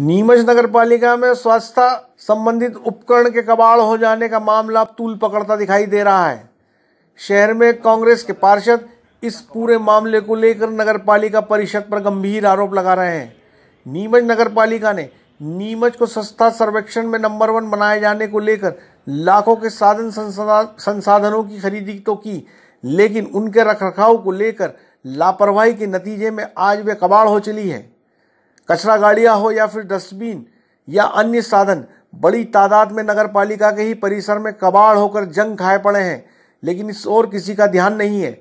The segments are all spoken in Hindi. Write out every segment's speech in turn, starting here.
नीमच नगर पालिका में स्वच्छता संबंधित उपकरण के कबाड़ हो जाने का मामला तूल पकड़ता दिखाई दे रहा है शहर में कांग्रेस के पार्षद इस पूरे मामले को लेकर नगर पालिका परिषद पर गंभीर आरोप लगा रहे हैं नीमच नगर पालिका ने नीमच को सस्ता सर्वेक्षण में नंबर वन बनाए जाने को लेकर लाखों के साधन संसाधनों की खरीदी तो की लेकिन उनके रखरखाव को लेकर लापरवाही के नतीजे में आज वे कबाड़ हो चली है कचरा गाड़ियाँ हो या फिर डस्टबिन या अन्य साधन बड़ी तादाद में नगर पालिका के ही परिसर में कबाड़ होकर जंग खाए पड़े हैं लेकिन इस ओर किसी का ध्यान नहीं है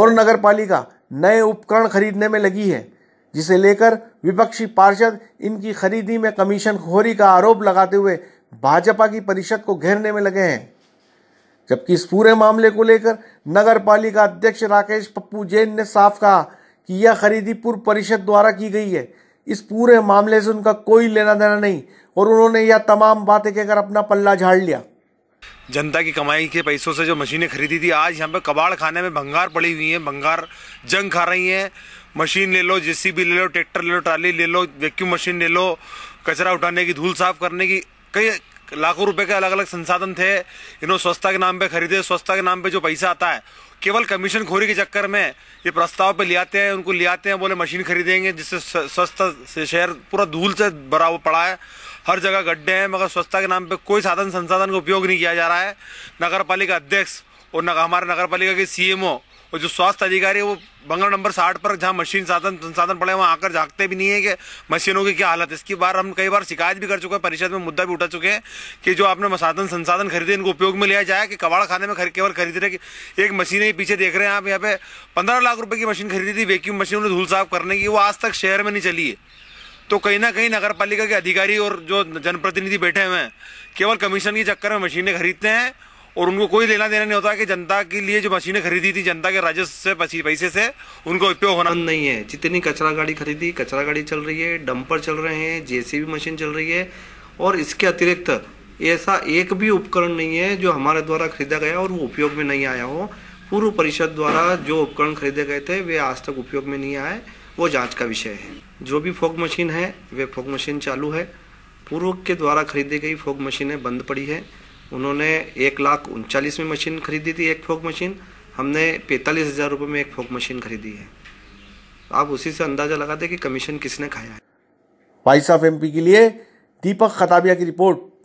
और नगर पालिका नए उपकरण खरीदने में लगी है जिसे लेकर विपक्षी पार्षद इनकी खरीदी में कमीशन खोरी का आरोप लगाते हुए भाजपा की परिषद को घेरने में लगे हैं जबकि इस पूरे मामले को लेकर नगर पालिका अध्यक्ष राकेश पप्पू जैन ने साफ कहा कि यह खरीदी पूर्व परिषद द्वारा की गई है इस पूरे मामले से उनका कोई लेना देना नहीं और उन्होंने यह तमाम बातें कहकर अपना पल्ला झाड़ लिया जनता की कमाई के पैसों से जो मशीनें खरीदी थी आज यहाँ पे कबाड़ खाने में भंगार पड़ी हुई है भंगार जंग खा रही है मशीन ले लो जेसीबी ले लो ट्रैक्टर ले लो ट्राली ले लो वैक्यूम मशीन ले लो कचरा उठाने की धूल साफ करने की कई लाखों रुपए के अलग अलग संसाधन थे इन्होंने स्वच्छता के नाम पे खरीदे स्वच्छता के नाम पे जो पैसा आता है केवल कमीशन खोरी के चक्कर में ये प्रस्ताव पे ले आते हैं उनको ले आते हैं बोले मशीन खरीदेंगे जिससे स्वच्छता से शहर पूरा धूल से भरा हुआ पड़ा है हर जगह गड्ढे हैं मगर स्वच्छता के नाम पर कोई साधन संसाधन का उपयोग नहीं किया जा रहा है नगर पालिका अध्यक्ष और नगर हमारे नगर पालिका के सी और जो स्वास्थ्य अधिकारी वो बंगला नंबर साठ पर जहाँ मशीन साधन संसाधन पड़े वहाँ आकर झाँकते भी नहीं है कि मशीनों की क्या हालत है इसकी बार हम कई बार शिकायत भी कर चुके हैं परिषद में मुद्दा भी उठा चुके हैं कि जो आपने साधन संसाधन खरीदे इनको उपयोग में लिया जाए कि कबाड़ खाने में केवल खरीद रहे एक मशीन ही पीछे देख रहे हैं आप यहाँ पे पंद्रह लाख रुपये की मशीन खरीदी थी वैक्यूम मशीन उन्हें धूल साफ करने की वो आज तक शहर में नहीं चली है तो कहीं ना कहीं नगर पालिका के अधिकारी और जो जनप्रतिनिधि बैठे हुए हैं केवल कमीशन के चक्कर में मशीनें खरीदते हैं और उनको कोई लेना देना नहीं होता कि जनता के लिए जो मशीनें खरीदी थी जनता के राजस्व से पैसे से उनको उपयोग होना नहीं है जितनी कचरा गाड़ी खरीदी कचरा गाड़ी चल रही है डंपर चल रहे हैं जेसीबी मशीन चल रही है और इसके अतिरिक्त ऐसा एक भी उपकरण नहीं है जो हमारे द्वारा खरीदा गया और वो उपयोग में नहीं आया हो पूर्व परिषद द्वारा जो उपकरण खरीदे गए थे वे आज तक उपयोग में नहीं आए वो जाँच का विषय है जो भी फोक मशीन है वे फोक मशीन चालू है पूर्व के द्वारा खरीदी गई फोक मशीनें बंद पड़ी है उन्होंने एक लाख उनचालीस में मशीन खरीदी थी एक फोक मशीन हमने पैंतालीस हज़ार रुपये में एक फोक मशीन खरीदी है आप उसी से अंदाज़ा लगा दें कि कमीशन किसने खाया है वाइस ऑफ एमपी के लिए दीपक खताबिया की रिपोर्ट